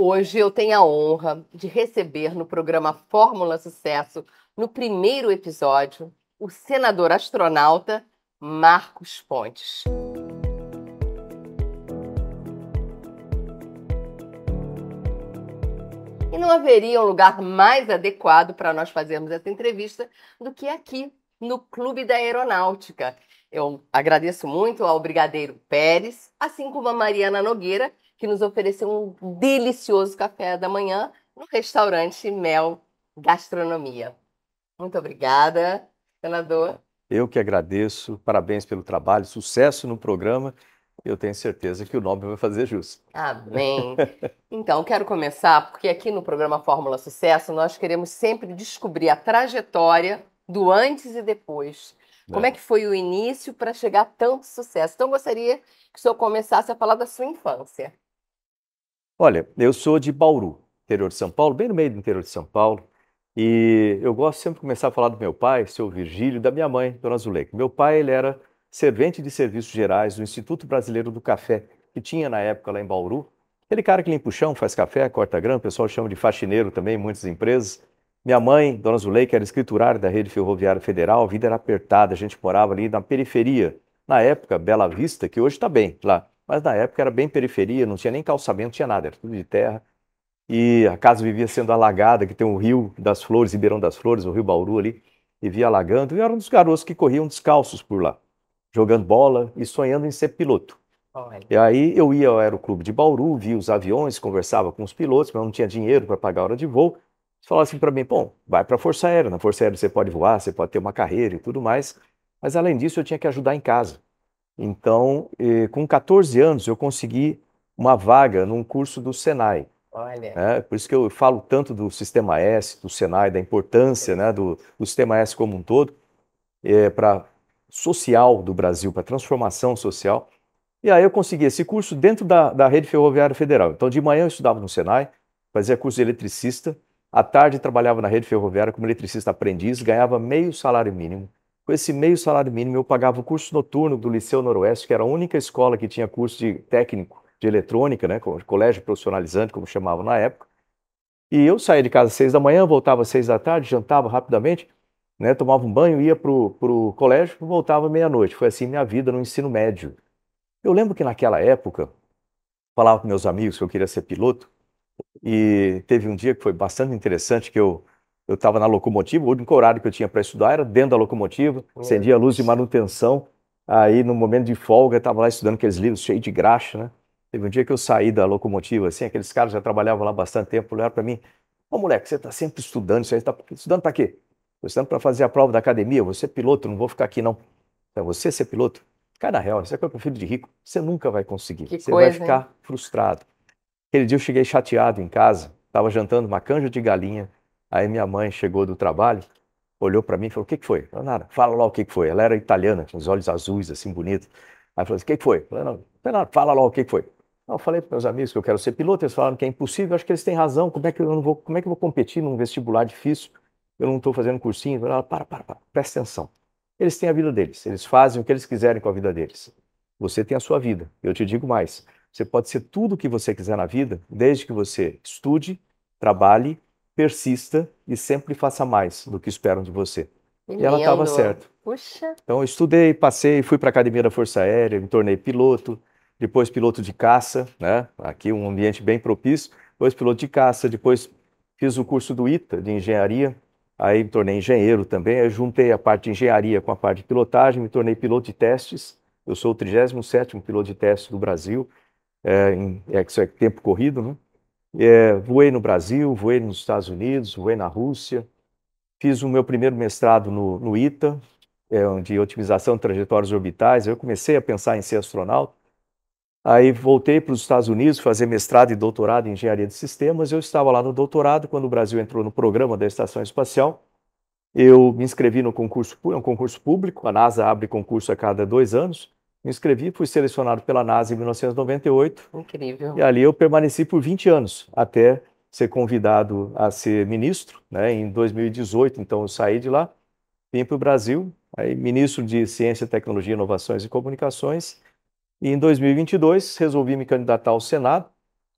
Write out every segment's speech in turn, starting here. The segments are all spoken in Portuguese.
Hoje eu tenho a honra de receber no programa Fórmula Sucesso, no primeiro episódio, o senador astronauta Marcos Pontes. E não haveria um lugar mais adequado para nós fazermos essa entrevista do que aqui, no Clube da Aeronáutica. Eu agradeço muito ao Brigadeiro Pérez, assim como a Mariana Nogueira, que nos ofereceu um delicioso café da manhã no restaurante Mel Gastronomia. Muito obrigada, senador. Eu que agradeço, parabéns pelo trabalho, sucesso no programa. Eu tenho certeza que o nome vai fazer justo. Amém. Então, quero começar, porque aqui no programa Fórmula Sucesso nós queremos sempre descobrir a trajetória do antes e depois. Como é, é. que foi o início para chegar a tanto sucesso? Então, gostaria que o senhor começasse a falar da sua infância. Olha, eu sou de Bauru, interior de São Paulo, bem no meio do interior de São Paulo. E eu gosto sempre de começar a falar do meu pai, seu Virgílio, da minha mãe, Dona Zuleika. Meu pai, ele era servente de serviços gerais do Instituto Brasileiro do Café, que tinha na época lá em Bauru. Aquele cara que limpa o chão, faz café, corta grama, o pessoal chama de faxineiro também, muitas empresas. Minha mãe, Dona Zuleika, era escriturária da Rede Ferroviária Federal, a vida era apertada, a gente morava ali na periferia. Na época, Bela Vista, que hoje está bem lá. Mas na época era bem periferia, não tinha nem calçamento, não tinha nada, era tudo de terra. E a casa vivia sendo alagada, que tem o Rio das Flores, Ribeirão das Flores, o Rio Bauru ali, e via alagando. E era um dos garotos que corriam descalços por lá, jogando bola e sonhando em ser piloto. E aí eu ia ao aeroclube de Bauru, via os aviões, conversava com os pilotos, mas não tinha dinheiro para pagar a hora de voo. Eles falavam assim para mim: bom, vai para a Força Aérea. Na Força Aérea você pode voar, você pode ter uma carreira e tudo mais. Mas além disso, eu tinha que ajudar em casa. Então, eh, com 14 anos, eu consegui uma vaga num curso do Senai. Olha. Né? Por isso que eu falo tanto do Sistema S, do Senai, da importância né, do, do Sistema S como um todo, é, eh, para social do Brasil, para transformação social. E aí eu consegui esse curso dentro da, da rede ferroviária federal. Então, de manhã eu estudava no Senai, fazia curso de eletricista, à tarde trabalhava na rede ferroviária como eletricista aprendiz, ganhava meio salário mínimo. Com esse meio salário mínimo, eu pagava o curso noturno do Liceu Noroeste, que era a única escola que tinha curso de técnico de eletrônica, né, colégio profissionalizante, como chamavam na época. E eu saía de casa às seis da manhã, voltava às seis da tarde, jantava rapidamente, né, tomava um banho, ia para o colégio, voltava meia-noite. Foi assim minha vida no ensino médio. Eu lembro que naquela época, falava com meus amigos que eu queria ser piloto, e teve um dia que foi bastante interessante, que eu eu estava na locomotiva, o único horário que eu tinha para estudar era dentro da locomotiva, acendia a luz de manutenção, aí no momento de folga eu estava lá estudando aqueles livros cheios de graxa, né? Teve um dia que eu saí da locomotiva, assim, aqueles caras já trabalhavam lá bastante tempo, olharam para mim, ô moleque, você está sempre estudando, você está estudando para quê? Estou estudando para fazer a prova da academia, você é piloto, não vou ficar aqui não. Então, você ser piloto, cara na real, você é filho de rico, você nunca vai conseguir, que você coisa, vai ficar hein? frustrado. Aquele dia eu cheguei chateado em casa, estava jantando uma canja de galinha, Aí minha mãe chegou do trabalho, olhou para mim e falou: O que, que foi? falei, nada, fala lá o que, que foi. Ela era italiana, com os olhos azuis, assim, bonita. Aí falou assim: O que, que foi? falei, não, fala lá o que, que foi. Não, eu falei para meus amigos que eu quero ser piloto, eles falaram que é impossível, eu acho que eles têm razão, como é que eu não vou, como é que eu vou competir num vestibular difícil? Eu não estou fazendo cursinho. Ela, para, para, para, presta atenção. Eles têm a vida deles, eles fazem o que eles quiserem com a vida deles. Você tem a sua vida. Eu te digo mais: você pode ser tudo o que você quiser na vida, desde que você estude, trabalhe persista e sempre faça mais do que esperam de você. Lindo. E ela estava certa. Então eu estudei, passei, fui para a academia da Força Aérea, me tornei piloto, depois piloto de caça, né? Aqui um ambiente bem propício. Depois piloto de caça, depois fiz o curso do ITA de engenharia, aí me tornei engenheiro também. Eu juntei a parte de engenharia com a parte de pilotagem, me tornei piloto de testes. Eu sou o 37º piloto de testes do Brasil, é, em é, é tempo corrido, né? É, voei no Brasil, voei nos Estados Unidos, voei na Rússia. Fiz o meu primeiro mestrado no, no ITA, é, de otimização de trajetórias orbitais. Eu comecei a pensar em ser astronauta. Aí voltei para os Estados Unidos fazer mestrado e doutorado em engenharia de sistemas. Eu estava lá no doutorado quando o Brasil entrou no programa da Estação Espacial. Eu me inscrevi no concurso, é um concurso público. A NASA abre concurso a cada dois anos me inscrevi, fui selecionado pela NASA em 1998. Incrível. E ali eu permaneci por 20 anos, até ser convidado a ser ministro, né, em 2018. Então eu saí de lá, vim para o Brasil, aí ministro de Ciência, Tecnologia, Inovações e Comunicações. E em 2022 resolvi me candidatar ao Senado.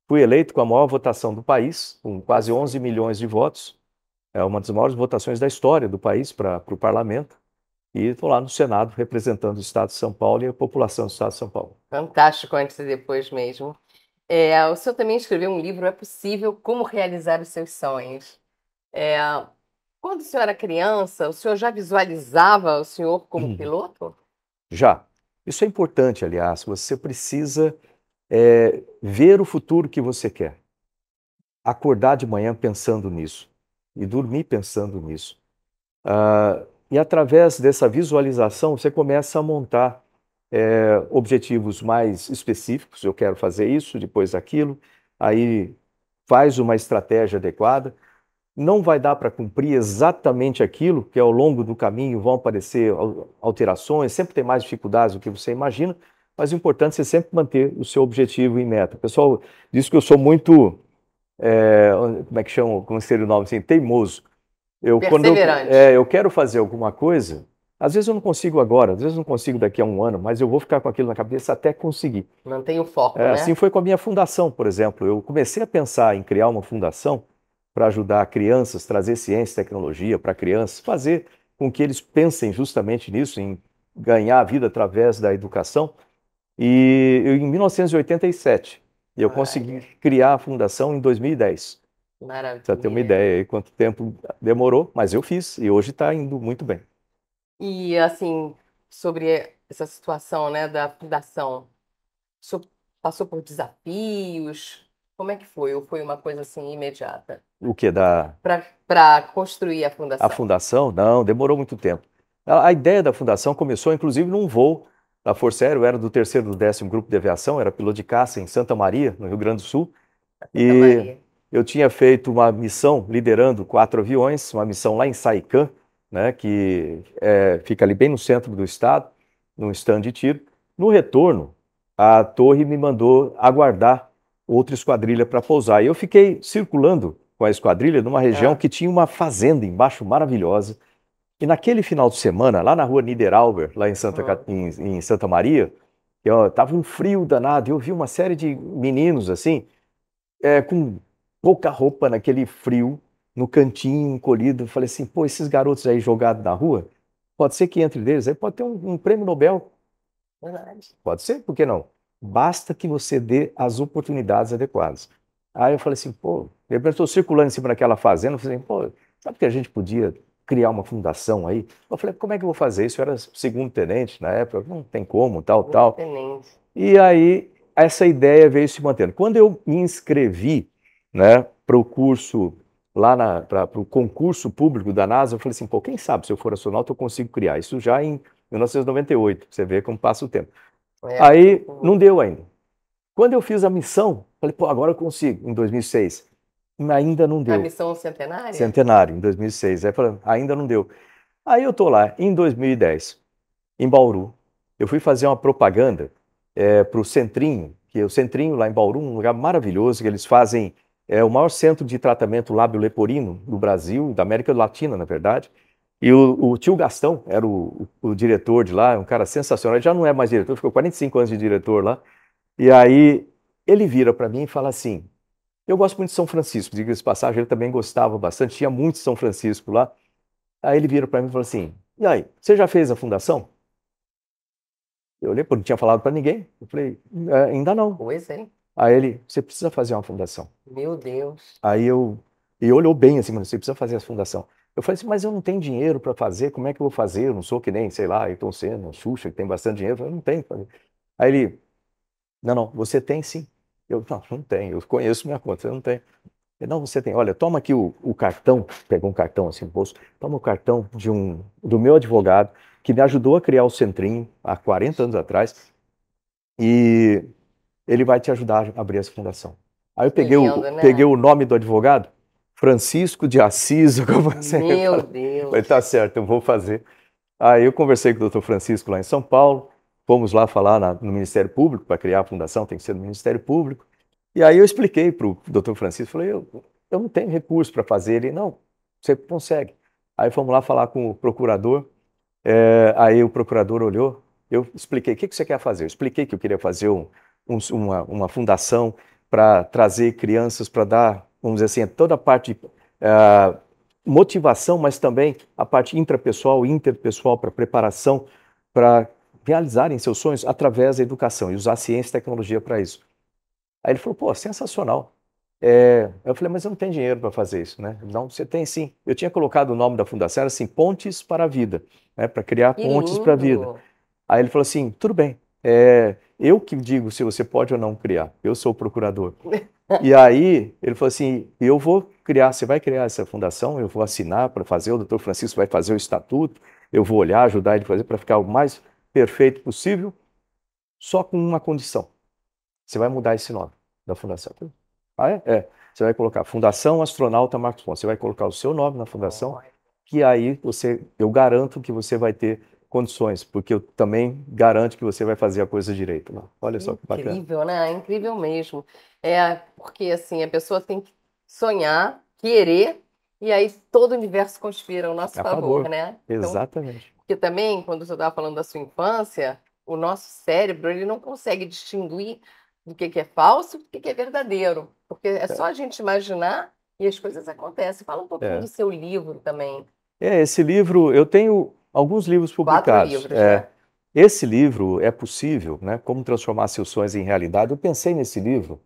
Fui eleito com a maior votação do país, com quase 11 milhões de votos. É uma das maiores votações da história do país para o parlamento. E estou lá no Senado representando o Estado de São Paulo e a população do Estado de São Paulo. Fantástico, antes e depois mesmo. É, o senhor também escreveu um livro, É Possível Como Realizar os Seus Sonhos. É, quando o senhor era criança, o senhor já visualizava o senhor como hum. piloto? Já. Isso é importante, aliás. Você precisa é, ver o futuro que você quer. Acordar de manhã pensando nisso. E dormir pensando nisso. Uh, e através dessa visualização, você começa a montar é, objetivos mais específicos. Eu quero fazer isso, depois aquilo. Aí faz uma estratégia adequada. Não vai dar para cumprir exatamente aquilo, que ao longo do caminho vão aparecer alterações, sempre tem mais dificuldades do que você imagina, mas o importante é sempre manter o seu objetivo em meta. O pessoal diz que eu sou muito é, como é que chama, como é seria o nome assim, teimoso. Eu, Quando eu, é, eu quero fazer alguma coisa, às vezes eu não consigo agora, às vezes eu não consigo daqui a um ano, mas eu vou ficar com aquilo na cabeça até conseguir. Mantém o foco, é, né? Assim foi com a minha fundação, por exemplo. Eu comecei a pensar em criar uma fundação para ajudar crianças, trazer ciência e tecnologia para crianças, fazer com que eles pensem justamente nisso, em ganhar a vida através da educação. E eu, em 1987, eu consegui criar a fundação em 2010. Maravilha. Pra ter uma ideia aí quanto tempo demorou, mas eu fiz e hoje está indo muito bem. E assim, sobre essa situação, né, da fundação, passou por desafios? Como é que foi? Ou foi uma coisa assim imediata? O que da para construir a fundação? A fundação? Não, demorou muito tempo. A, a ideia da fundação começou inclusive num voo da Força Aérea, eu era do terceiro do décimo grupo de aviação, era piloto de caça em Santa Maria, no Rio Grande do Sul. Santa e Maria eu tinha feito uma missão liderando quatro aviões, uma missão lá em Saicã, né, que é, fica ali bem no centro do estado, num stand de tiro. No retorno, a torre me mandou aguardar outra esquadrilha para pousar. E eu fiquei circulando com a esquadrilha numa região é. que tinha uma fazenda embaixo maravilhosa. E naquele final de semana, lá na rua Niederauber, lá em Santa, hum. em, em Santa Maria, eu, tava um frio danado. Eu vi uma série de meninos assim, é, com pouca roupa naquele frio, no cantinho, encolhido. Falei assim, pô, esses garotos aí jogados na rua, pode ser que entre eles aí pode ter um, um prêmio Nobel. Pode ser, por que não? Basta que você dê as oportunidades adequadas. Aí eu falei assim, pô, de repente estou circulando em cima daquela fazenda, eu falei assim, pô, sabe que a gente podia criar uma fundação aí? Eu falei, como é que eu vou fazer isso? Eu era segundo tenente na época, não tem como, tal, tal. Tenente. E aí essa ideia veio se mantendo. Quando eu me inscrevi né, para o curso lá para o concurso público da NASA, eu falei assim, pô, quem sabe se eu for astronauta eu consigo criar isso já em 1998, você vê como passa o tempo. É. Aí é tipo não deu ainda. Quando eu fiz a missão, falei, pô, agora eu consigo, em 2006. Ainda não deu. A missão centenária? Centenário, em 2006. Aí falei, ainda não deu. Aí eu tô lá, em 2010, em Bauru, eu fui fazer uma propaganda é, eh, para o Centrinho, que é o Centrinho lá em Bauru, um lugar maravilhoso, que eles fazem é o maior centro de tratamento lábio-leporino do Brasil, da América Latina, na verdade. E o, o tio Gastão era o, o, o, diretor de lá, um cara sensacional. Ele já não é mais diretor, ficou 45 anos de diretor lá. E aí ele vira para mim e fala assim: Eu gosto muito de São Francisco, diga-se passagem, ele também gostava bastante, tinha muito São Francisco lá. Aí ele vira para mim e fala assim: E aí, você já fez a fundação? Eu olhei, porque não tinha falado para ninguém. Eu falei: é, Ainda não. Pois é. Aí ele, você precisa fazer uma fundação. Meu Deus. Aí eu, e olhou bem assim, mano, você precisa fazer a fundação. Eu falei assim, mas eu não tenho dinheiro para fazer, como é que eu vou fazer? Eu não sou que nem, sei lá, Ayrton Senna, Xuxa, que tem bastante dinheiro. Eu falei, não tenho. Aí ele, não, não, você tem sim. Eu, não, não tenho, eu conheço minha conta, eu não tenho. Ele, não, você tem, olha, toma aqui o, o cartão, pegou um cartão assim no bolso, toma o cartão de um, do meu advogado, que me ajudou a criar o Centrinho há 40 anos atrás, e ele vai te ajudar a abrir essa fundação. Aí eu peguei, lindo, o, né? peguei o nome do advogado, Francisco de Assis. Eu comecei, Meu eu falei, Deus! Falei, tá certo, eu vou fazer. Aí eu conversei com o doutor Francisco lá em São Paulo, fomos lá falar na, no Ministério Público, para criar a fundação tem que ser no Ministério Público. E aí eu expliquei para o doutor Francisco, falei, eu, eu não tenho recurso para fazer. Ele, não, você consegue. Aí fomos lá falar com o procurador, é, aí o procurador olhou, eu expliquei, o que, que você quer fazer? Eu expliquei que eu queria fazer um, um, uma, uma fundação para trazer crianças, para dar, vamos dizer assim, é toda a parte uh, motivação, mas também a parte intrapessoal interpessoal para preparação para realizarem seus sonhos através da educação e usar ciência e tecnologia para isso. Aí ele falou, pô, sensacional. É... eu falei, mas eu não tenho dinheiro para fazer isso, né? Não, você tem sim. Eu tinha colocado o nome da fundação, era assim, Pontes para a Vida, né? para criar pontes para a vida. Aí ele falou assim, tudo bem, é, eu que digo se você pode ou não criar. Eu sou o procurador. E aí ele falou assim: eu vou criar, você vai criar essa fundação, eu vou assinar para fazer, o doutor Francisco vai fazer o estatuto, eu vou olhar, ajudar ele a fazer para ficar o mais perfeito possível, só com uma condição: você vai mudar esse nome da fundação. Ah, é? é. Você vai colocar Fundação Astronauta Marcos Pontes. Você vai colocar o seu nome na fundação, que aí você, eu garanto que você vai ter condições, porque eu também garanto que você vai fazer a coisa direito lá. Olha só que bacana. Incrível, né? Incrível mesmo. É, porque assim, a pessoa tem que sonhar, querer, e aí todo o universo conspira ao nosso favor, favor, né? Então, Exatamente. Então, porque também, quando você estava falando da sua infância, o nosso cérebro ele não consegue distinguir do que, que é falso e do que, é verdadeiro. Porque é, é, só a gente imaginar e as coisas acontecem. Fala um pouquinho é. do seu livro também. É, esse livro, eu tenho alguns livros publicados. Livros, é, né? Esse livro é possível, né? Como transformar seus sonhos em realidade. Eu pensei nesse livro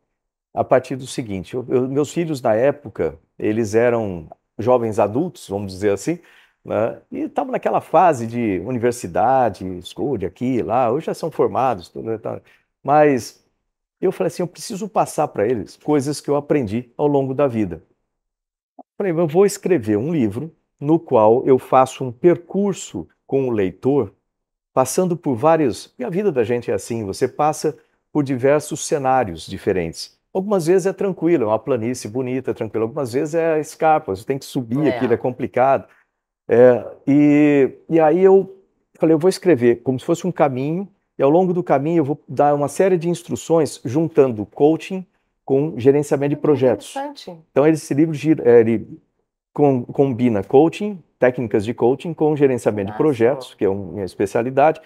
a partir do seguinte: eu, eu, meus filhos na época eles eram jovens adultos, vamos dizer assim, né? e estavam naquela fase de universidade, escolha aqui, lá. Hoje já são formados, tudo, tá. mas eu falei assim, eu preciso passar para eles coisas que eu aprendi ao longo da vida. Eu falei, eu vou escrever um livro no qual eu faço um percurso com o leitor, passando por vários. E a vida da gente é assim, você passa por diversos cenários diferentes. Algumas vezes é tranquilo, é uma planície bonita, tranquilo. Algumas vezes é escarpa, você tem que subir, é. aquilo é complicado. É, e, e aí eu falei, eu vou escrever como se fosse um caminho, e ao longo do caminho eu vou dar uma série de instruções juntando coaching com gerenciamento de projetos. Então esse livro gira, é, ele com, combina coaching, técnicas de coaching, com gerenciamento Nossa. de ah, projetos, que é uma minha especialidade.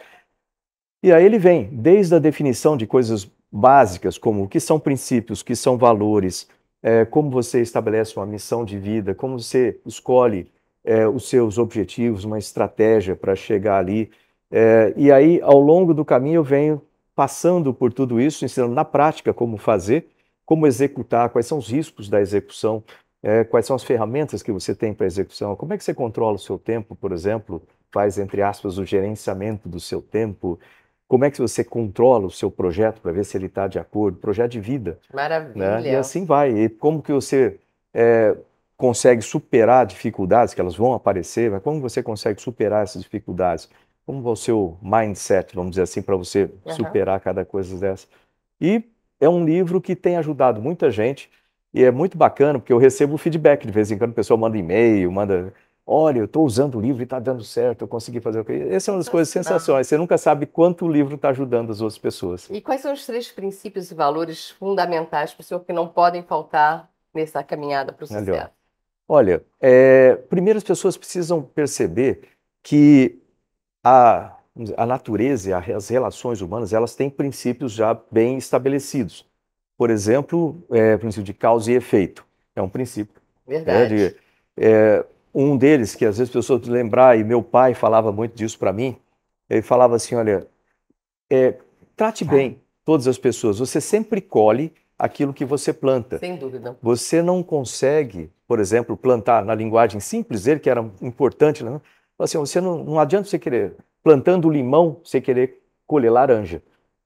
E aí ele vem desde a definição de coisas básicas, como o que são princípios, o que são valores, é, como você estabelece uma missão de vida, como você escolhe é, os seus objetivos, uma estratégia para chegar ali. É, e aí, ao longo do caminho, eu venho passando por tudo isso, ensinando na prática como fazer, como executar, quais são os riscos da execução, é, quais são as ferramentas que você tem para execução, como é que você controla o seu tempo, por exemplo, faz, entre aspas, o gerenciamento do seu tempo, como é que você controla o seu projeto para ver se ele está de acordo, projeto de vida. Né? Maravilha. Né? E assim vai. E como que você é, consegue superar dificuldades, que elas vão aparecer, mas como você consegue superar essas dificuldades? Como vai o seu mindset, vamos dizer assim, para você uhum. superar cada coisa dessa? E é um livro que tem ajudado muita gente. E é muito bacana, porque eu recebo feedback de vez em quando, o pessoal manda e-mail, manda. Olha, eu estou usando o livro e está dando certo, eu consegui fazer o que. Essa é uma das coisas sensacionais. Você nunca sabe quanto o livro está ajudando as outras pessoas. E quais são os três princípios e valores fundamentais para o senhor que não podem faltar nessa caminhada para o sucesso? Melhor. Olha, é, primeiro as pessoas precisam perceber que a, a natureza, as relações humanas, elas têm princípios já bem estabelecidos por exemplo, é, o princípio de causa e efeito. É um princípio. Verdade. É, de, é, um deles, que às vezes as pessoas lembrar, e meu pai falava muito disso para mim, ele falava assim: olha, é, trate tá. bem todas as pessoas, você sempre colhe aquilo que você planta. Sem dúvida. Você não consegue, por exemplo, plantar na linguagem simples dele, que era importante, né? assim, você não, não adianta você querer, plantando limão, você querer colher laranja.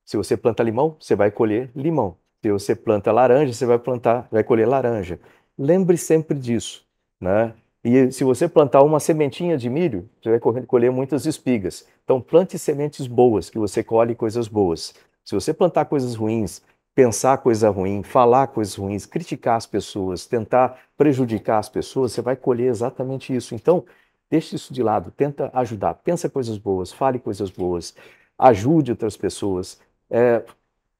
Se você planta limão, você vai colher limão. Se você planta laranja, você vai plantar, vai colher laranja. Lembre sempre disso, né? E se você plantar uma sementinha de milho, você vai colher muitas espigas. Então plante sementes boas, que você colhe coisas boas. Se você plantar coisas ruins, pensar coisa ruim, falar coisas ruins, criticar as pessoas, tentar prejudicar as pessoas, você vai colher exatamente isso. Então, deixe isso de lado, tenta ajudar, pensa coisas boas, fale coisas boas, ajude outras pessoas, é,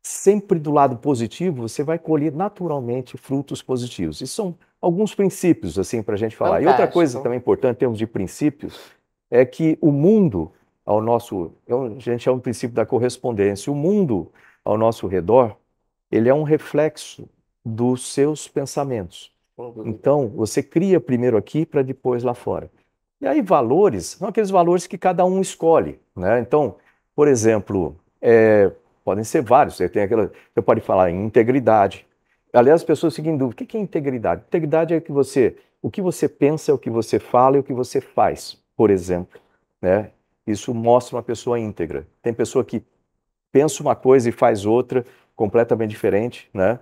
sempre do lado positivo, você vai colher naturalmente frutos positivos. Isso são alguns princípios assim para a gente falar. Fantástico. E outra coisa também importante em termos de princípios é que o mundo ao nosso, é a gente é um princípio da correspondência. O mundo ao nosso redor, ele é um reflexo dos seus pensamentos. Então, você cria primeiro aqui para depois lá fora. E aí valores, são aqueles valores que cada um escolhe, né? Então, por exemplo, é, Podem ser vários. Você, tem aquela, você pode falar em integridade. Aliás, as pessoas ficam em dúvida. O que é integridade? Integridade é que você, o que você pensa, é o que você fala e o que você faz, por exemplo. Né? Isso mostra uma pessoa íntegra. Tem pessoa que pensa uma coisa e faz outra, completamente diferente, né?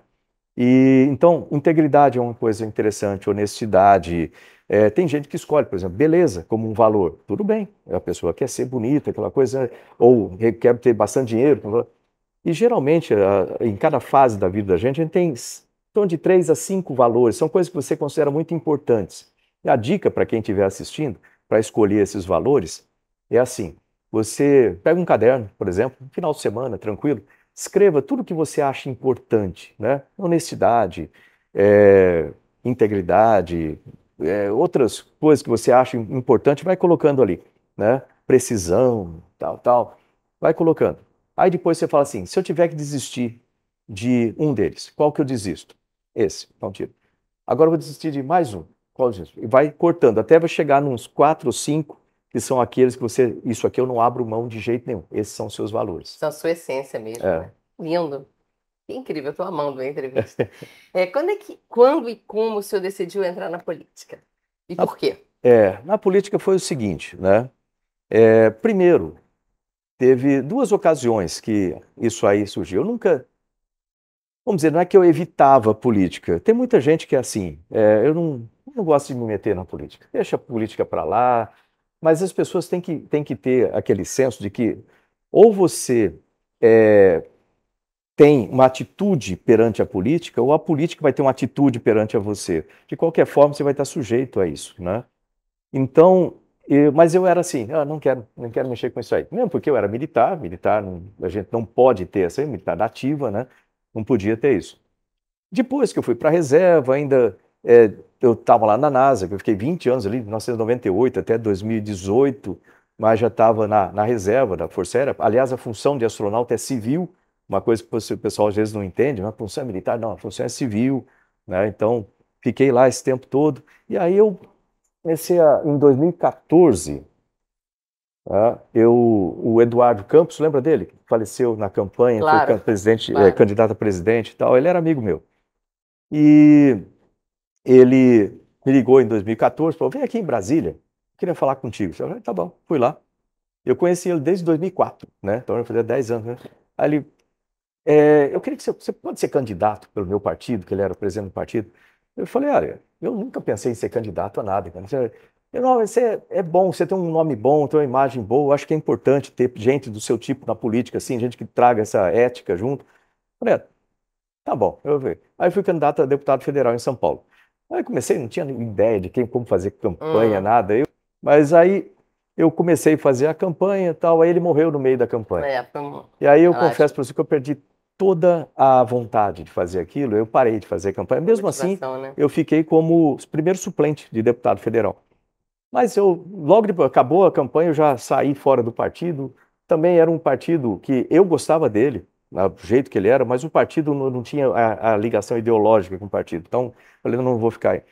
E então, integridade é uma coisa interessante, honestidade. É, tem gente que escolhe, por exemplo, beleza como um valor. Tudo bem, a pessoa quer ser bonita, aquela coisa, ou quer ter bastante dinheiro. E geralmente, em cada fase da vida da gente, a gente tem então de três a cinco valores, são coisas que você considera muito importantes. E a dica para quem estiver assistindo, para escolher esses valores, é assim: você pega um caderno, por exemplo, no final de semana, tranquilo, escreva tudo o que você acha importante, né? Honestidade, é, integridade, é, outras coisas que você acha importante, vai colocando ali, né? Precisão, tal, tal, vai colocando. Aí depois você fala assim: se eu tiver que desistir de um deles, qual que eu desisto? Esse, então tiro. Agora eu vou desistir de mais um. Qual desisto? E vai cortando, até vai chegar nos quatro ou cinco que são aqueles que você. Isso aqui eu não abro mão de jeito nenhum. Esses são os seus valores. São a sua essência mesmo. É. Né? Lindo. Que incrível, eu tô amando a entrevista. é, quando, é que, quando e como o senhor decidiu entrar na política? E na, por quê? É, na política foi o seguinte, né? É, primeiro, teve duas ocasiões que isso aí surgiu. Eu nunca, vamos dizer, não é que eu evitava política. Tem muita gente que é assim, é, eu não, não gosto de me meter na política. Deixa a política para lá, mas as pessoas têm que, têm que ter aquele senso de que ou você é, tem uma atitude perante a política, ou a política vai ter uma atitude perante a você. De qualquer forma, você vai estar sujeito a isso, né? Então, e, mas eu era assim, ah, não quero, não quero mexer com isso aí. Mesmo porque eu era militar, militar, não, a gente não pode ter essa assim, militar ativa, né? Não podia ter isso. Depois que eu fui para a reserva, ainda é, eu estava lá na NASA, que eu fiquei 20 anos ali, de 1998 até 2018, mas já estava na, na reserva da Força Aérea. Aliás, a função de astronauta é civil, uma coisa que o pessoal às vezes não entende, mas a função é militar, não, a função é civil, né? Então, fiquei lá esse tempo todo, e aí eu comecei a, em 2014, ah, né, eu, o Eduardo Campos, lembra dele? faleceu na campanha, claro, foi presidente, é, claro. é, candidato a presidente e tal. Ele era amigo meu. E ele me ligou em 2014, falou: vem aqui em Brasília, queria falar contigo. Eu falei: tá bom, fui lá. Eu conheci ele desde 2004, né? Então eu fazia 10 anos, né? Aí ele, é, eu queria que você, você pode ser candidato pelo meu partido, que ele era o presidente do partido. Eu falei: olha, eu nunca pensei em ser candidato a nada. Cara. Eu, não, você é bom, você tem um nome bom, tem uma imagem boa. Acho que é importante ter gente do seu tipo na política, assim, gente que traga essa ética junto. Falei, ah, tá bom, eu vou ver. Aí fui candidato a deputado federal em São Paulo. Aí comecei, não tinha ideia de quem, como fazer campanha, uhum. nada. Eu, mas aí eu comecei a fazer a campanha e tal, aí ele morreu no meio da campanha. É, pra... E aí eu, eu confesso para você que eu perdi toda a vontade de fazer aquilo, eu parei de fazer campanha. Mesmo assim, né? eu fiquei como primeiro suplente de deputado federal. Mas eu logo depois acabou a campanha, eu já saí fora do partido. Também era um partido que eu gostava dele, né, do jeito que ele era, mas o partido não, não tinha a, a, ligação ideológica com o partido. Então, eu falei, não vou ficar aí.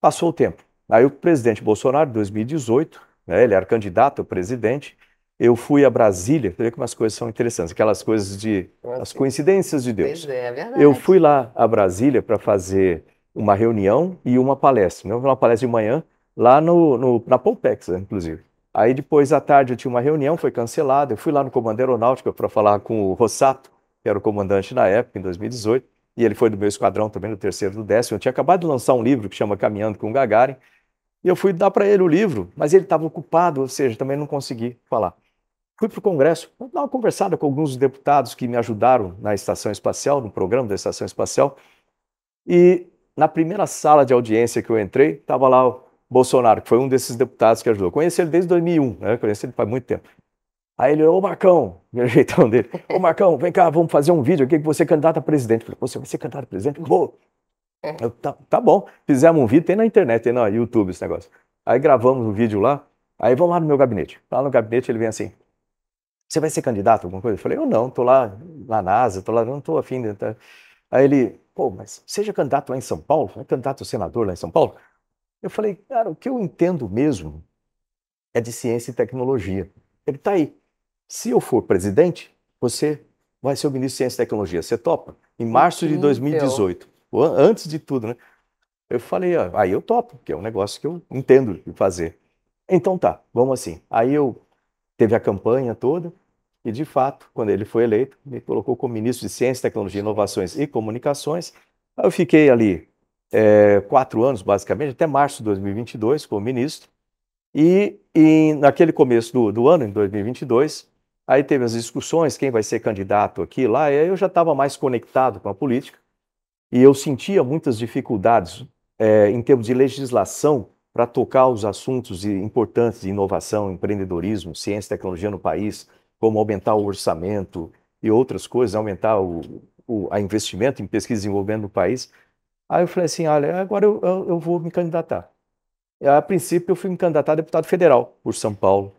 Passou o tempo. Aí o presidente Bolsonaro, 2018, né, ele era candidato a presidente, eu fui a Brasília, você vê como as coisas são interessantes, aquelas coisas de. as assim? coincidências de Deus. Pois é, é verdade. Eu fui lá a Brasília para fazer uma reunião e uma palestra. Né? Uma palestra de manhã, lá no, no na Pompex, né, inclusive. Aí depois, à tarde, eu tinha uma reunião, foi cancelada. Eu fui lá no Comando Aeronáutico para falar com o Rossato, que era o comandante na época, em 2018. E ele foi do meu esquadrão também, do terceiro do décimo. Eu tinha acabado de lançar um livro que chama Caminhando com Gagarin. E eu fui dar para ele o livro, mas ele estava ocupado, ou seja, também não consegui falar. Fui para o Congresso, dar uma conversada com alguns deputados que me ajudaram na estação espacial, no programa da estação espacial. E na primeira sala de audiência que eu entrei, estava lá o Bolsonaro, que foi um desses deputados que ajudou. Conheci ele desde 2001, né? conheci ele faz muito tempo. Aí ele, ô Marcão, meu jeitão dele, ô Marcão, vem cá, vamos fazer um vídeo aqui que você é candidato a presidente. Eu falei, você vai ser candidato a presidente? Vou. Eu, tá, tá bom, fizemos um vídeo, tem na internet, tem no YouTube esse negócio. Aí gravamos um vídeo lá, aí vamos lá no meu gabinete. Lá no gabinete ele vem assim, você vai ser candidato a alguma coisa? Eu falei, eu não, estou lá na NASA, estou lá, não estou afim de entrar. Aí ele, pô, mas seja candidato lá em São Paulo, é candidato a senador lá em São Paulo. Eu falei, cara, o que eu entendo mesmo é de ciência e tecnologia. Ele está aí. Se eu for presidente, você vai ser o ministro de Ciência e Tecnologia. Você topa? Em março de 2018. Antes de tudo, né? Eu falei, ah, aí eu topo, que é um negócio que eu entendo de fazer. Então tá, vamos assim. Aí eu teve a campanha toda, e de fato, quando ele foi eleito, me colocou como ministro de Ciência, Tecnologia, Inovações e Comunicações. Eu fiquei ali é, quatro anos, basicamente, até março de 2022, como ministro. E, naquele começo do, do ano, em 2022, aí teve as discussões, quem vai ser candidato aqui lá, e aí eu já estava mais conectado com a política, e eu sentia muitas dificuldades é, em termos de legislação para tocar os assuntos importantes de inovação, empreendedorismo, ciência e tecnologia no país, como aumentar o orçamento e outras coisas, aumentar o, o a investimento em pesquisa e desenvolvimento no país. Aí eu falei assim, olha, agora eu, eu, eu vou me candidatar. A princípio eu fui me candidatar a deputado federal por São Paulo.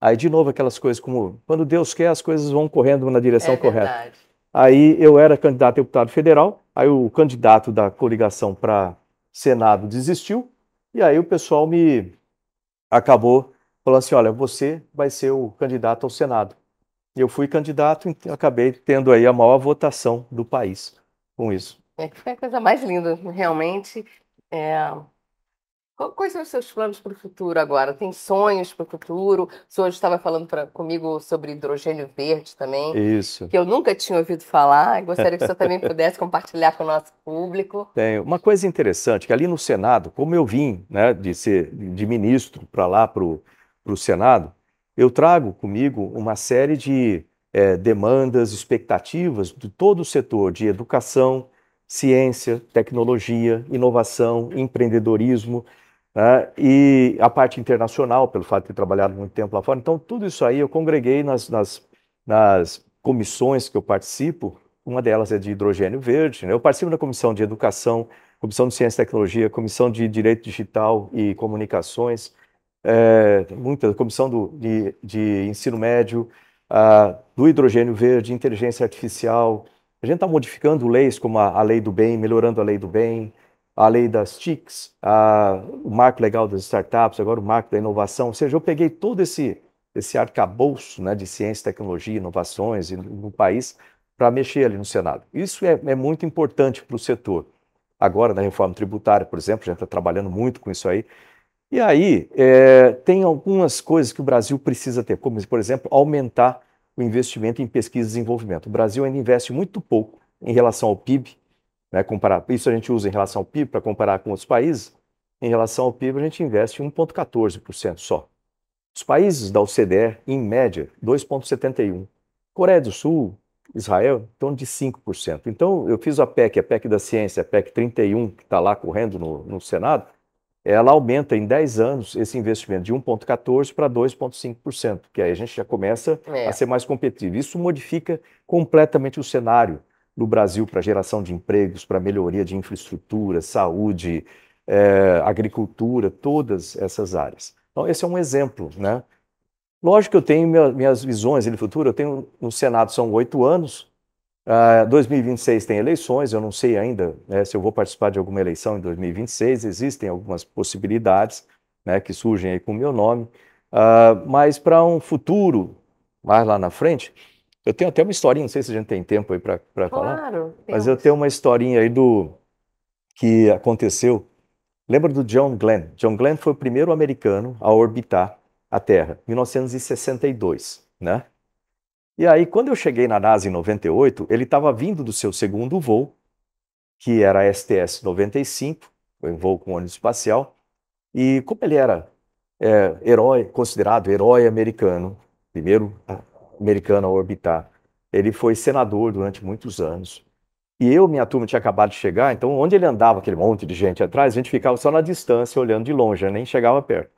Aí, de novo, aquelas coisas como quando Deus quer, as coisas vão correndo na direção é correta. Aí eu era candidato a deputado federal, aí o candidato da coligação para Senado desistiu, e aí o pessoal me acabou falando assim: olha, você vai ser o candidato ao Senado. E eu fui candidato e então acabei tendo aí a maior votação do país com isso. É que foi a coisa mais linda, realmente. É, Quais são os seus planos para o futuro agora? Tem sonhos para o futuro? Você hoje estava falando pra, comigo sobre hidrogênio verde também. Isso. Que eu nunca tinha ouvido falar. Gostaria que você também pudesse compartilhar com o nosso público. Tem. Uma coisa interessante, que ali no Senado, como eu vim né, de ser de ministro para lá, para o Senado, eu trago comigo uma série de é, demandas, expectativas de todo o setor de educação, ciência, tecnologia, inovação, empreendedorismo, né? E a parte internacional, pelo fato de ter trabalhado muito tempo lá fora. Então, tudo isso aí eu congreguei nas, nas, nas comissões que eu participo. Uma delas é de hidrogênio verde. Né? Eu participo da comissão de educação, comissão de ciência e tecnologia, comissão de direito digital e comunicações, é, muita comissão do, de, de ensino médio, ah, do hidrogênio verde, inteligência artificial. A gente está modificando leis como a, a lei do bem, melhorando a lei do bem a lei das TICs, a, o marco legal das startups, agora o marco da inovação. Ou seja, eu peguei todo esse, esse arcabouço né, de ciência, tecnologia, inovações no, no país para mexer ali no Senado. Isso é, é muito importante para o setor. Agora, na reforma tributária, por exemplo, a gente está trabalhando muito com isso aí. E aí, é, tem algumas coisas que o Brasil precisa ter, como, por exemplo, aumentar o investimento em pesquisa e desenvolvimento. O Brasil ainda investe muito pouco em relação ao PIB né, comparar, isso a gente usa em relação ao PIB para comparar com outros países. Em relação ao PIB, a gente investe 1,14% só. Os países da OCDE, em média, 2,71%. Coreia do Sul, Israel, em torno de 5%. Então, eu fiz a PEC, a PEC da Ciência, a PEC 31, que está lá correndo no, no Senado, ela aumenta em 10 anos esse investimento de 1,14% para 2,5%, que aí a gente já começa é. a ser mais competitivo. Isso modifica completamente o cenário no Brasil para geração de empregos, para melhoria de infraestrutura, saúde, é, agricultura, todas essas áreas. Então, esse é um exemplo. Né? Lógico que eu tenho minha, minhas visões de futuro, eu tenho no Senado são oito anos, uh, ah, 2026 tem eleições, eu não sei ainda né, se eu vou participar de alguma eleição em 2026, existem algumas possibilidades né, que surgem aí com o meu nome, uh, mas para um futuro mais lá na frente, eu tenho até uma historinha, não sei se a gente tem tempo aí para claro, falar. Claro. Mas eu tenho uma historinha aí do que aconteceu. Lembra do John Glenn? John Glenn foi o primeiro americano a orbitar a Terra, 1962, né? E aí, quando eu cheguei na NASA em 98, ele estava vindo do seu segundo voo, que era a STS-95, um voo com ônibus espacial. E como ele era é, herói, considerado herói americano, primeiro americano a orbitar. Ele foi senador durante muitos anos. E eu, minha turma, tinha acabado de chegar, então onde ele andava, aquele monte de gente atrás, a gente ficava só na distância, olhando de longe, né, nem chegava perto.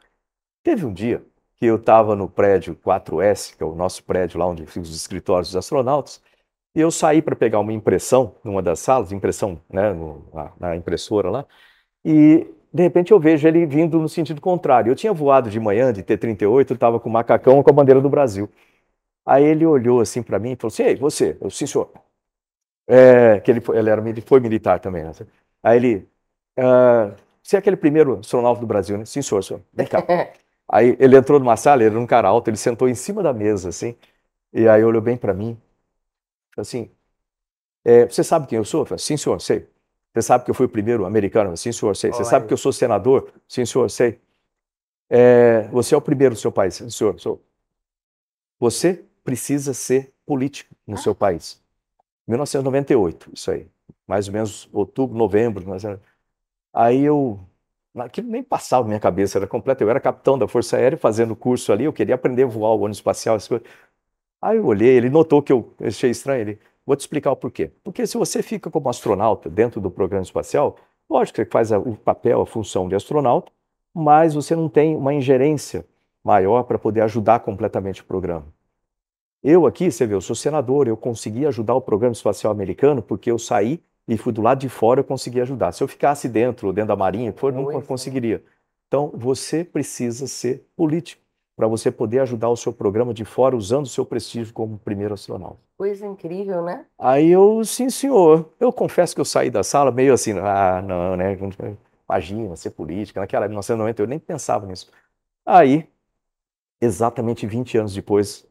Teve um dia que eu estava no prédio 4S, que é o nosso prédio lá onde ficam os escritórios dos astronautas, e eu saí para pegar uma impressão numa das salas, impressão né, no, na, na impressora lá, e de repente eu vejo ele vindo no sentido contrário. Eu tinha voado de manhã de T-38, estava com o macacão com a bandeira do Brasil. Aí ele olhou assim para mim e falou assim: Ei, você? Eu, sim, senhor. É, que ele, ele, era, ele foi militar também. Né? Aí ele: ah, Você é aquele primeiro astronauta do Brasil, né? Sim, senhor, senhor. Vem cá. aí ele entrou numa sala, ele era um cara alto, ele sentou em cima da mesa, assim. E aí olhou bem para mim. Assim: é, Você sabe quem eu sou? Eu falei, sim, senhor, sei. Você sabe que eu fui o primeiro americano? Sim, senhor, sei. Você sabe aí. que eu sou senador? Sim, senhor, sei. É, você é o primeiro do seu país? Sim, senhor, sou. Você precisa ser político no ah. seu país. 1998, isso aí. Mais ou menos outubro, novembro. Mas era... Aí eu. Aquilo nem passava na minha cabeça, era completo. Eu era capitão da Força Aérea fazendo curso ali, eu queria aprender a voar o ônibus espacial, essas coisas. Aí eu olhei, ele notou que eu achei estranho. Ele, vou te explicar o porquê. Porque se você fica como astronauta dentro do programa espacial, lógico que você faz o papel, a função de astronauta, mas você não tem uma ingerência maior para poder ajudar completamente o programa. Eu aqui, você vê, eu sou senador, eu consegui ajudar o programa espacial americano porque eu saí e fui do lado de fora, eu consegui ajudar. Se eu ficasse dentro, dentro da marinha, for, não nunca conseguiria. Então, você precisa ser político para você poder ajudar o seu programa de fora usando o seu prestígio como primeiro astronauta. Coisa incrível, né? Aí eu, sim, senhor. Eu confesso que eu saí da sala meio assim, ah, não, né? Imagina ser política. Naquela 1990 eu nem pensava nisso. Aí, exatamente 20 anos depois,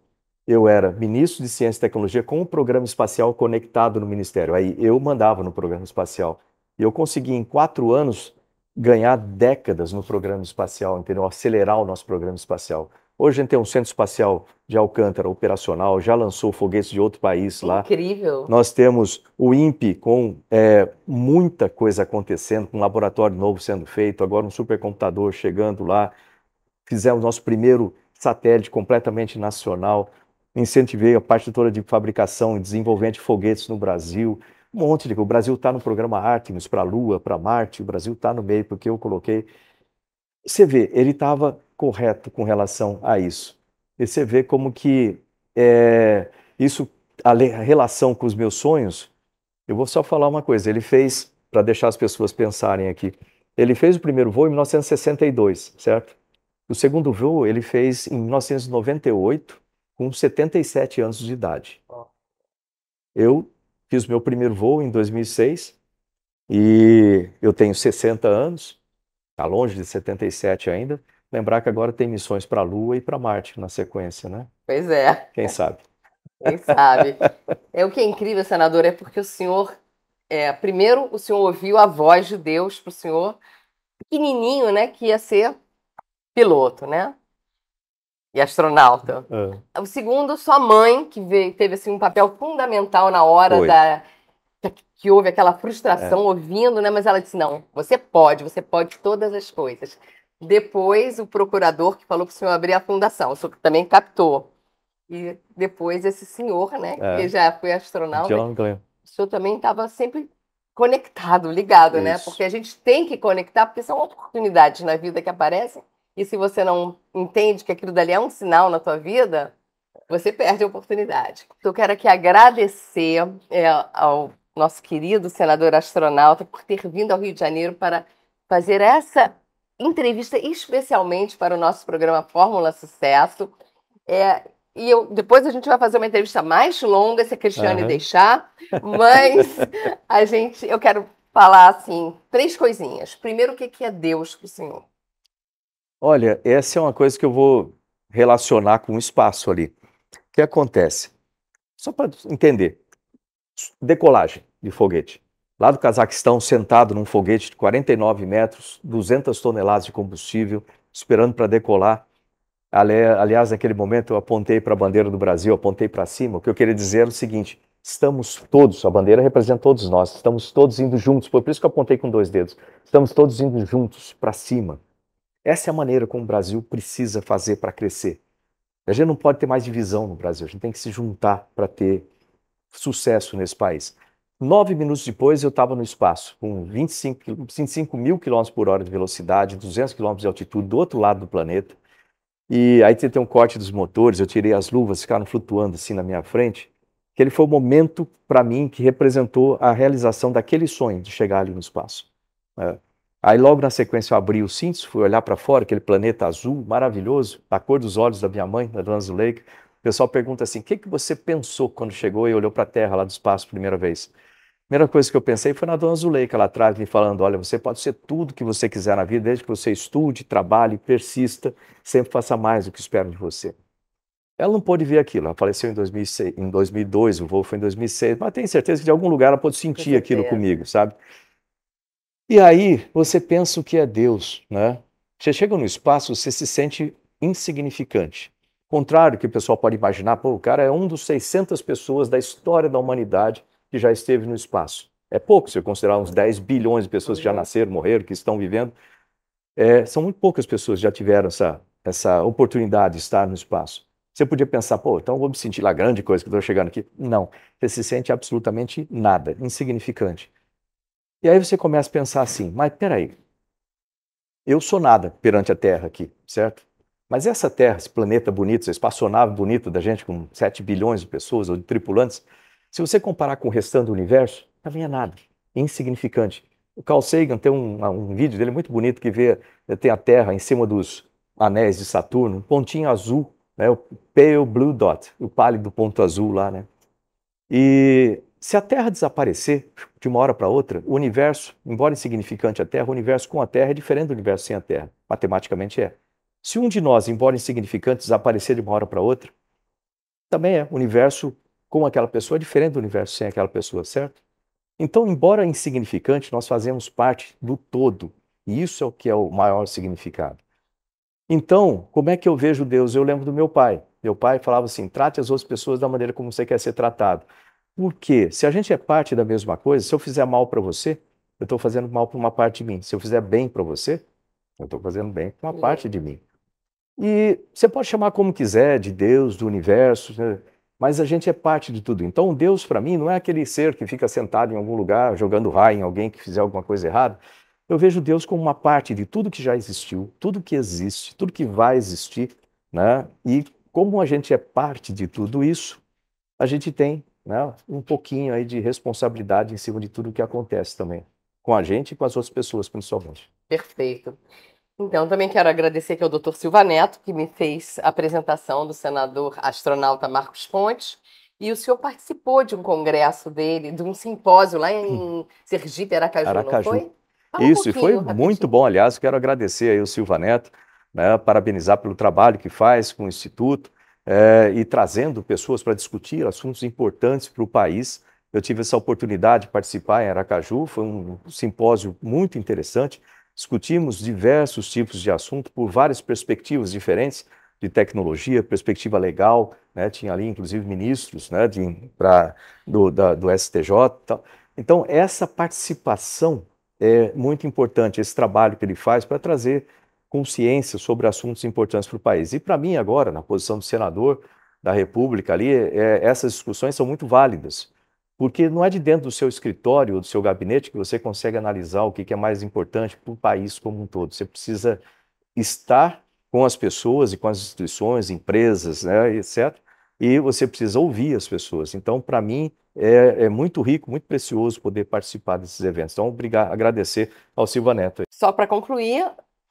eu era ministro de Ciência e Tecnologia com o programa espacial conectado no Ministério. Aí eu mandava no programa espacial. E eu consegui, em quatro anos, ganhar décadas no programa espacial, entendeu? Acelerar o nosso programa espacial. Hoje a gente tem um centro espacial de Alcântara operacional, já lançou foguetes de outro país lá. Incrível. Nós temos o INPE com é, muita coisa acontecendo, um laboratório novo sendo feito, agora um supercomputador chegando lá. Fizemos nosso primeiro satélite completamente nacional incentivei a parte toda de fabricação e desenvolvimento de foguetes no Brasil. Um monte de O Brasil está no programa Artemis para a Lua, para Marte, o Brasil está no meio, porque eu coloquei. Você vê, ele estava correto com relação a isso. E você vê como que é, isso, a relação com os meus sonhos. Eu vou só falar uma coisa. Ele fez, para deixar as pessoas pensarem aqui, ele fez o primeiro voo em 1962, certo? O segundo voo ele fez em 1998 com 77 anos de idade. Eu fiz meu primeiro voo em 2006 e eu tenho 60 anos, está longe de 77 ainda. Lembrar que agora tem missões para a Lua e para Marte na sequência, né? Pois é. Quem sabe? Quem sabe? É o que é incrível, senador, é porque o senhor, é, primeiro, o senhor ouviu a voz de Deus para o senhor, pequenininho, né, que ia ser piloto, né? e astronauta. É. O segundo, sua mãe, que veio, teve assim, um papel fundamental na hora da que houve aquela frustração é. ouvindo, né? Mas ela disse: não, você pode, você pode todas as coisas. Depois, o procurador que falou para o senhor abrir a fundação, o senhor também captou. E depois, esse senhor, né, é. que já foi astronauta, John é Glenn. o senhor também estava sempre conectado, ligado, Isso. né? Porque a gente tem que conectar, porque são oportunidades na vida que aparecem e se você não entende que aquilo dali é um sinal na tua vida, você perde a oportunidade. Então, eu quero aqui agradecer é, ao nosso querido senador astronauta por ter vindo ao Rio de Janeiro para fazer essa entrevista especialmente para o nosso programa Fórmula Sucesso. É, e eu, depois a gente vai fazer uma entrevista mais longa, se a Cristiane uhum. deixar. Mas a gente, eu quero falar assim, três coisinhas. Primeiro, o que é Deus para o Senhor? Olha, essa é uma coisa que eu vou relacionar com o espaço ali. O que acontece? Só para entender. Decolagem de foguete. Lá do Cazaquistão, sentado num foguete de 49 metros, 200 toneladas de combustível, esperando para decolar. Aliás, naquele momento eu apontei para a bandeira do Brasil, apontei para cima. O que eu queria dizer é o seguinte: estamos todos, a bandeira representa todos nós, estamos todos indo juntos. Foi por isso que eu apontei com dois dedos. Estamos todos indo juntos para cima. Essa é a maneira como o Brasil precisa fazer para crescer. A gente não pode ter mais divisão no Brasil, a gente tem que se juntar para ter sucesso nesse país. Nove minutos depois, eu estava no espaço, com 25, 25 mil quilômetros por hora de velocidade, 200 quilômetros de altitude, do outro lado do planeta. E aí tem um corte dos motores, eu tirei as luvas, ficaram flutuando assim na minha frente. Que ele foi o momento, para mim, que representou a realização daquele sonho de chegar ali no espaço. É. Aí logo na sequência eu abri o cintos, fui olhar para fora, aquele planeta azul maravilhoso, da cor dos olhos da minha mãe, da Dona Zuleika. O pessoal pergunta assim, o que, que você pensou quando chegou e olhou para a Terra lá do espaço primeira vez? A primeira coisa que eu pensei foi na Dona Zuleika lá atrás, me falando, olha, você pode ser tudo que você quiser na vida, desde que você estude, trabalhe, persista, sempre faça mais do que espero de você. Ela não pôde ver aquilo, ela faleceu em, 2006, em 2002, o voo foi em 2006, mas tenho certeza que de algum lugar ela pôde sentir aquilo comigo, sabe? E aí você pensa o que é Deus, né? Você chega no espaço, você se sente insignificante. Contrário que o pessoal pode imaginar, pô, o cara é um dos 600 pessoas da história da humanidade que já esteve no espaço. É pouco, se eu considerar uns 10 bilhões de pessoas que já nasceram, morreram, que estão vivendo. É, são muito poucas pessoas que já tiveram essa, essa oportunidade de estar no espaço. Você podia pensar, pô, então eu vou me sentir lá grande coisa que estou chegando aqui. Não, você se sente absolutamente nada, insignificante. E aí você começa a pensar assim, mas peraí, eu sou nada perante a Terra aqui, certo? Mas essa Terra, esse planeta bonito, essa espaçonave bonita da gente, com 7 bilhões de pessoas ou de tripulantes, se você comparar com o restante do universo, também é nada, é insignificante. O Carl Sagan tem um, um vídeo dele muito bonito que vê, eh, tem a Terra em cima dos anéis de Saturno, um pontinho azul, né, o pale blue dot, o pálido ponto azul lá, né? E se a Terra desaparecer de uma hora para outra, o universo, embora insignificante a Terra, o universo com a Terra é diferente do universo sem a Terra. Matematicamente é. Se um de nós, embora insignificante, desaparecer de uma hora para outra, também é. O universo com aquela pessoa é diferente do universo sem aquela pessoa, certo? Então, embora insignificante, nós fazemos parte do todo. E isso é o que é o maior significado. Então, como é que eu vejo Deus? Eu lembro do meu pai. Meu pai falava assim: trate as outras pessoas da maneira como você quer ser tratado. Porque se a gente é parte da mesma coisa, se eu fizer mal para você, eu estou fazendo mal para uma parte de mim. Se eu fizer bem para você, eu estou fazendo bem para uma parte de mim. E você pode chamar como quiser, de Deus, do universo, né? mas a gente é parte de tudo. Então, Deus, para mim, não é aquele ser que fica sentado em algum lugar jogando raio em alguém que fizer alguma coisa errada. Eu vejo Deus como uma parte de tudo que já existiu, tudo que existe, tudo que vai existir, né? E como a gente é parte de tudo isso, a gente tem né, um pouquinho aí de responsabilidade em cima de tudo que acontece também, com a gente e com as outras pessoas, principalmente. Perfeito. Então, também quero agradecer aqui ao Dr. Silva Neto, que me fez a apresentação do senador astronauta Marcos Pontes. E o senhor participou de um congresso dele, de um simpósio lá em hum. Sergipe, Aracaju, Aracaju. não foi? Fala Isso, um e foi rapidinho. muito bom. Aliás, quero agradecer aí o Silva Neto, né, parabenizar pelo trabalho que faz com o Instituto é, e trazendo pessoas para discutir assuntos importantes para o país. Eu tive essa oportunidade de participar em Aracaju, foi um simpósio muito interessante. Discutimos diversos tipos de assunto por várias perspectivas diferentes de tecnologia, perspectiva legal, né? tinha ali inclusive ministros né? de, pra, do, da, do STJ. Tal. Então, essa participação é muito importante, esse trabalho que ele faz para trazer consciência sobre assuntos importantes para o país. E para mim, agora, na posição de senador da República, ali, é, essas discussões são muito válidas, porque não é de dentro do seu escritório ou do seu gabinete que você consegue analisar o que, é mais importante para o país como um todo. Você precisa estar com as pessoas e com as instituições, empresas, né, etc. E você precisa ouvir as pessoas. Então, para mim, é, é, muito rico, muito precioso poder participar desses eventos. Então, obrigado, agradecer ao Silva Neto. Só para concluir,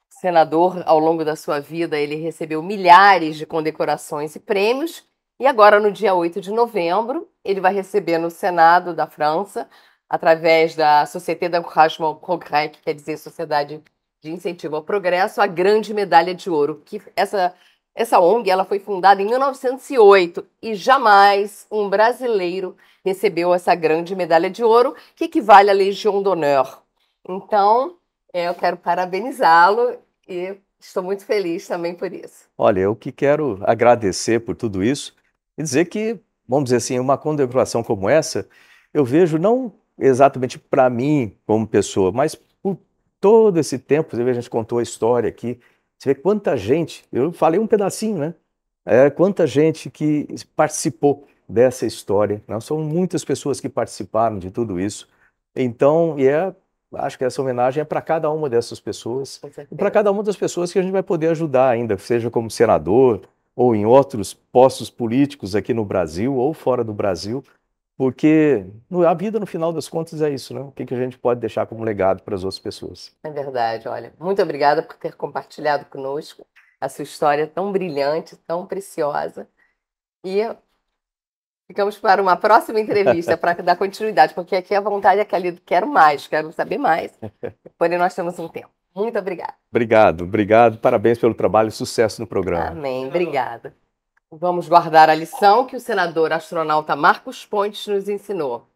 Senador, ao longo da sua vida, ele recebeu milhares de condecorações e prêmios. E agora, no dia 8 de novembro, ele vai receber no Senado da França, através da Société d'Encouragement au que quer dizer Sociedade de Incentivo ao Progresso, a grande medalha de ouro. Que essa, essa ONG ela foi fundada em 1908 e jamais um brasileiro recebeu essa grande medalha de ouro, que equivale à Legion d'Honneur. Então, eu quero parabenizá-lo e estou muito feliz também por isso. Olha, eu que quero agradecer por tudo isso e dizer que, vamos dizer assim, uma condecoração como essa, eu vejo não exatamente para mim como pessoa, mas por todo esse tempo, você vê, a gente contou a história aqui, você vê quanta gente, eu falei um pedacinho, né? É, quanta gente que participou dessa história, né? são muitas pessoas que participaram de tudo isso. Então, e é acho que essa homenagem é para cada uma dessas pessoas e para cada uma das pessoas que a gente vai poder ajudar ainda, seja como senador ou em outros postos políticos aqui no Brasil ou fora do Brasil, porque a vida, no final das contas, é isso, né? O que, a gente pode deixar como legado para as outras pessoas. É verdade, olha. Muito obrigada por ter compartilhado conosco a sua história tão brilhante, tão preciosa. E Ficamos para uma próxima entrevista para dar continuidade, porque aqui a vontade é que ali quero mais, quero saber mais. Porém, nós temos um tempo. Muito obrigada. Obrigado, obrigado. Parabéns pelo trabalho e sucesso no programa. Amém, obrigada. Vamos guardar a lição que o senador astronauta Marcos Pontes nos ensinou.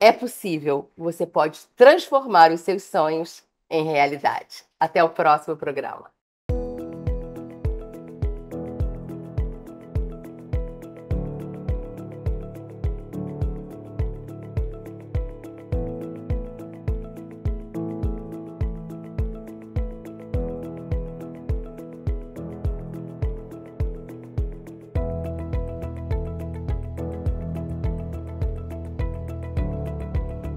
É possível, você pode transformar os seus sonhos em realidade. Até o próximo programa.